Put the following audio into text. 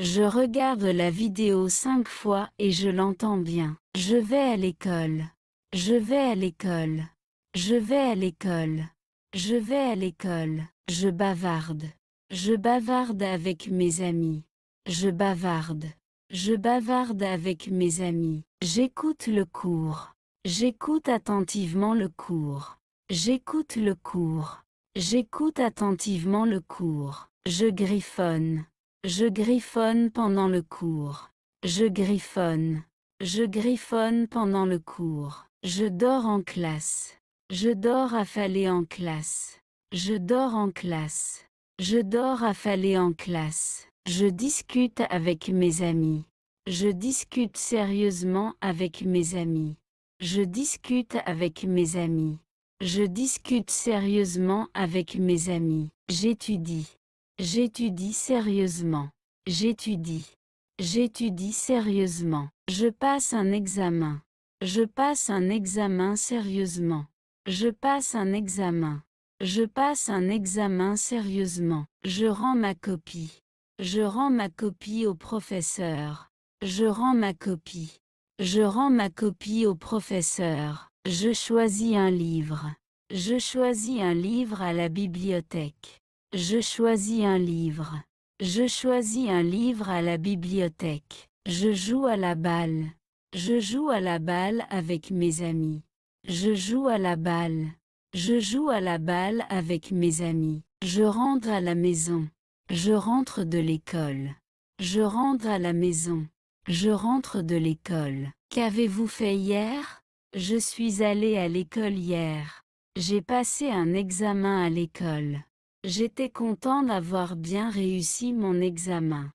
Je regarde la vidéo cinq fois et je l'entends bien. Je vais à l'école. Je vais à l'école. Je vais à l'école. Je vais à l'école. Je bavarde. Je bavarde avec mes amis. Je bavarde. Je bavarde avec mes amis. J'écoute le cours. J'écoute attentivement le cours. J'écoute le cours. J'écoute attentivement le cours. Je griffonne. Je griffonne pendant le cours. Je griffonne. Je griffonne pendant le cours. Je dors en classe. Je dors à affalé en classe. Je dors en classe. Je dors à affalé en classe. Je discute avec mes amis. Je discute sérieusement avec mes amis. Je discute avec mes amis. Je discute sérieusement avec mes amis. J'étudie. J'étudie sérieusement. J'étudie. J'étudie sérieusement. Je passe un examen. Je passe un examen sérieusement. Je passe un examen. Je passe un examen sérieusement. Je rends ma copie. Je rends ma copie au professeur. Je rends ma copie. Je rends ma copie au professeur. Je choisis un livre. Je choisis un livre à la bibliothèque. Je choisis un livre. Je choisis un livre à la bibliothèque. Je joue à la balle. Je joue à la balle avec mes amis. Je joue à la balle. Je joue à la balle avec mes amis. Je rentre à la maison. Je rentre de l'école. Je rentre à la maison. Je rentre de l'école. Qu'avez-vous fait hier Je suis allé à l'école hier. J'ai passé un examen à l'école. J'étais content d'avoir bien réussi mon examen.